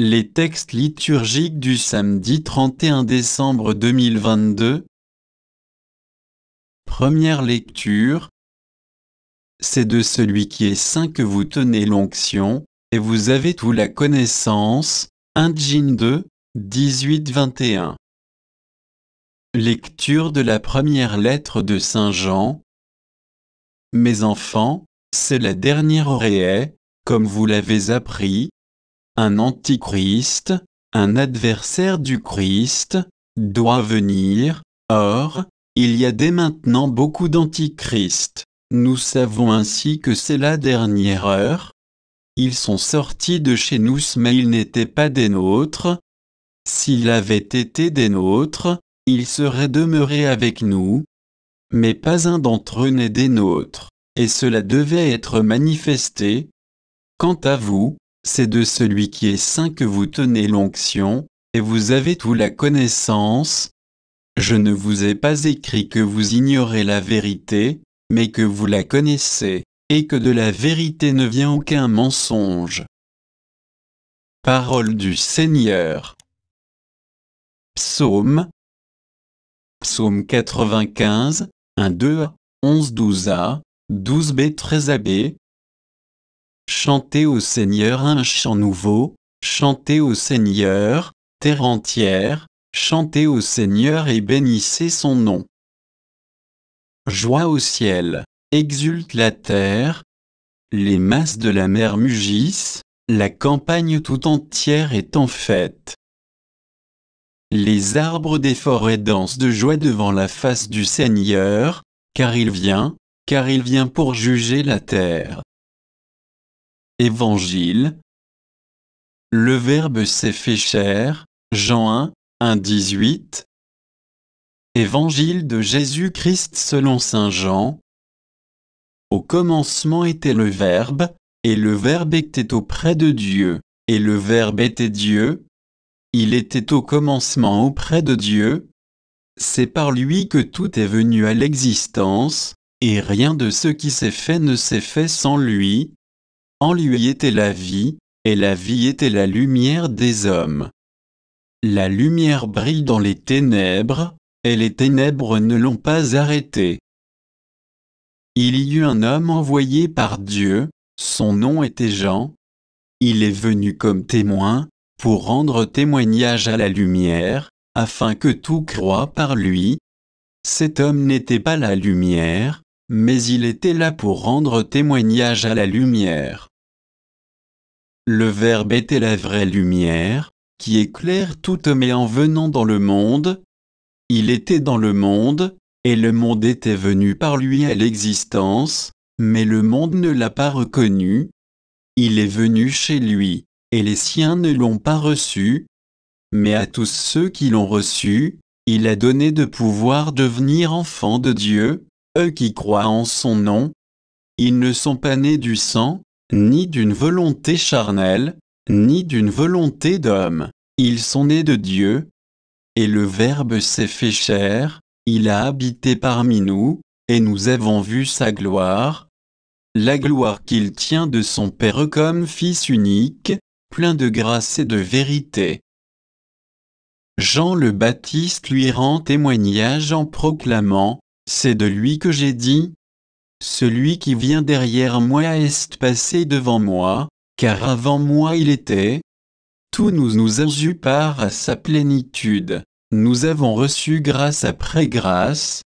Les textes liturgiques du samedi 31 décembre 2022 Première lecture C'est de celui qui est saint que vous tenez l'onction, et vous avez tout la connaissance. 1 Jean 2, 18-21 Lecture de la première lettre de Saint Jean Mes enfants, c'est la dernière oreille, comme vous l'avez appris, un antichrist, un adversaire du Christ, doit venir, or, il y a dès maintenant beaucoup d'antichrists. Nous savons ainsi que c'est la dernière heure. Ils sont sortis de chez nous mais ils n'étaient pas des nôtres. S'ils avaient été des nôtres, ils seraient demeurés avec nous. Mais pas un d'entre eux n'est des nôtres, et cela devait être manifesté. Quant à vous, c'est de celui qui est saint que vous tenez l'onction, et vous avez tout la connaissance. Je ne vous ai pas écrit que vous ignorez la vérité, mais que vous la connaissez, et que de la vérité ne vient aucun mensonge. Parole du Seigneur. Psaume. Psaume 95, 1, 2, 11, 12a, 12b, 13ab, Chantez au Seigneur un chant nouveau, chantez au Seigneur, terre entière, chantez au Seigneur et bénissez son nom. Joie au ciel, exulte la terre, les masses de la mer mugissent, la campagne tout entière est en fête. Les arbres des forêts dansent de joie devant la face du Seigneur, car il vient, car il vient pour juger la terre. Évangile. Le Verbe s'est fait chair, Jean 1, 1, 18. Évangile de Jésus-Christ selon Saint Jean. Au commencement était le Verbe, et le Verbe était auprès de Dieu, et le Verbe était Dieu. Il était au commencement auprès de Dieu. C'est par lui que tout est venu à l'existence, et rien de ce qui s'est fait ne s'est fait sans lui. En lui était la vie, et la vie était la lumière des hommes. La lumière brille dans les ténèbres, et les ténèbres ne l'ont pas arrêtée. Il y eut un homme envoyé par Dieu, son nom était Jean. Il est venu comme témoin, pour rendre témoignage à la lumière, afin que tout croit par lui. Cet homme n'était pas la lumière, mais il était là pour rendre témoignage à la lumière. Le Verbe était la vraie lumière, qui éclaire tout, mais en venant dans le monde. Il était dans le monde, et le monde était venu par lui à l'existence, mais le monde ne l'a pas reconnu. Il est venu chez lui, et les siens ne l'ont pas reçu. Mais à tous ceux qui l'ont reçu, il a donné de pouvoir devenir enfants de Dieu, eux qui croient en son nom. Ils ne sont pas nés du sang, ni d'une volonté charnelle, ni d'une volonté d'homme. Ils sont nés de Dieu, et le Verbe s'est fait chair, il a habité parmi nous, et nous avons vu sa gloire, la gloire qu'il tient de son Père comme Fils unique, plein de grâce et de vérité. Jean le Baptiste lui rend témoignage en proclamant, C'est de lui que j'ai dit, celui qui vient derrière moi est passé devant moi, car avant moi il était. Tout nous nous a par à sa plénitude, nous avons reçu grâce après grâce,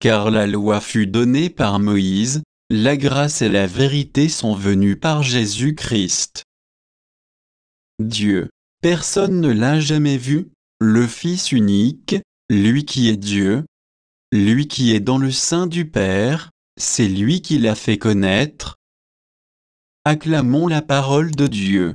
car la loi fut donnée par Moïse, la grâce et la vérité sont venues par Jésus-Christ. Dieu, personne ne l'a jamais vu, le Fils unique, lui qui est Dieu, lui qui est dans le sein du Père, c'est lui qui l'a fait connaître. Acclamons la parole de Dieu.